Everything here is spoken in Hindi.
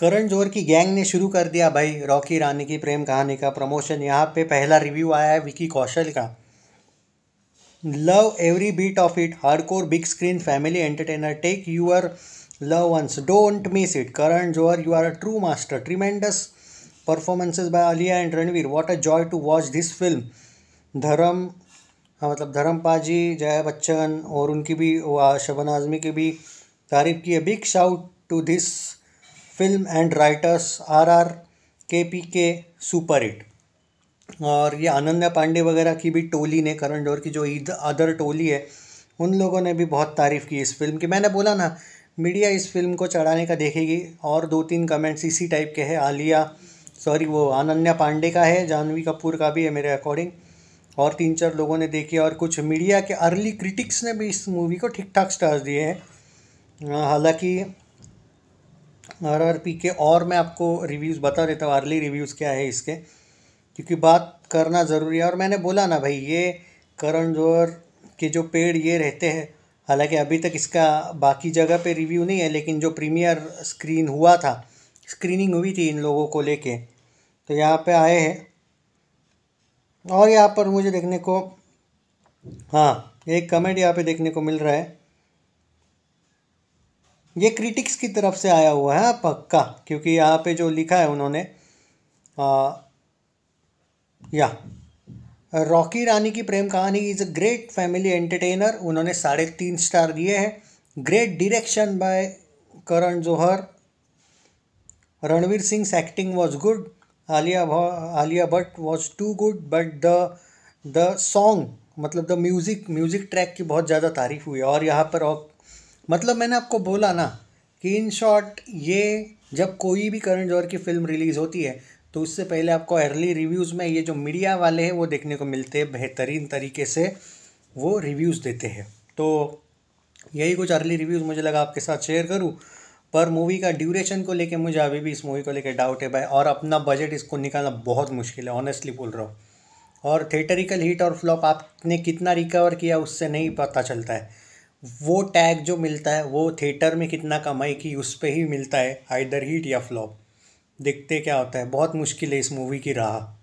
करण जोहर की गैंग ने शुरू कर दिया भाई रॉकी रानी की प्रेम कहानी का प्रमोशन यहाँ पे पहला रिव्यू आया है विकी कौशल का love every beat of it hardcore big screen family entertainer take your love ones don't miss it Karan Johar you are a true master tremendous performances by Alia and Ranveer what a joy to watch this film Dharma हाँ मतलब धर्म पाजी जया बच्चन और उनकी भी शबन आजमी की भी तारीफ की है big shout to this film and writers R R K P K super hit और ये अनन्या पांडे वगैरह की भी टोली ने करण जौहर की जो ईद अदर टोली है उन लोगों ने भी बहुत तारीफ़ की इस फिल्म की मैंने बोला ना मीडिया इस फिल्म को चढ़ाने का देखेगी और दो तीन कमेंट्स इसी टाइप के हैं आलिया सॉरी वो अनन्या पांडे का है जानवी कपूर का भी है मेरे अकॉर्डिंग और तीन चार लोगों ने देखी और कुछ मीडिया के अर्ली क्रिटिक्स ने भी इस मूवी को ठीक ठाक स्टार्स दिए हैं हालांकि आरआरपी के और मैं आपको रिव्यूज़ बता देता हूँ अर्ली रिव्यूज़ क्या है इसके क्योंकि बात करना ज़रूरी है और मैंने बोला ना भाई ये करण जोहर के जो पेड़ ये रहते हैं हालांकि अभी तक इसका बाकी जगह पे रिव्यू नहीं है लेकिन जो प्रीमियर स्क्रीन हुआ था स्क्रीनिंग हुई थी इन लोगों को लेके तो यहाँ पे आए हैं और यहाँ पर मुझे देखने को हाँ एक कमेंट यहाँ पे देखने को मिल रहा है ये क्रिटिक्स की तरफ से आया हुआ है पक्का क्योंकि यहाँ पे जो लिखा है उन्होंने आ, या Rocky Rani ki Prem Kahani is a great family entertainer उन्होंने साढ़े तीन स्टार दिए हैं great direction by Karan Johar Ranveer Singh acting was good Alia Alia Bhatt was too good but the the song मतलब द म्यूज़िक म्यूज़िक ट्रैक की बहुत ज़्यादा तारीफ हुई और यहाँ पर और मतलब मैंने आपको बोला ना कि इन शॉर्ट ये जब कोई भी करण जौहर की फ़िल्म रिलीज़ होती है तो उससे पहले आपको अर्ली रिव्यूज़ में ये जो मीडिया वाले हैं वो देखने को मिलते हैं बेहतरीन तरीके से वो रिव्यूज़ देते हैं तो यही कुछ अर्ली रिव्यूज़ मुझे लगा आपके साथ शेयर करूँ पर मूवी का ड्यूरेशन को लेके मुझे अभी भी इस मूवी को लेके डाउट है भाई और अपना बजट इसको निकालना बहुत मुश्किल है ऑनेस्टली बोल रहा हूँ और थिएटरिकल हिट और फ्लॉप आपने कितना रिकवर किया उससे नहीं पता चलता है वो टैग जो मिलता है वो थिएटर में कितना कमाई की उस पर ही मिलता है आइदर हीट या फ्लॉप देखते क्या होता है बहुत मुश्किल है इस मूवी की राह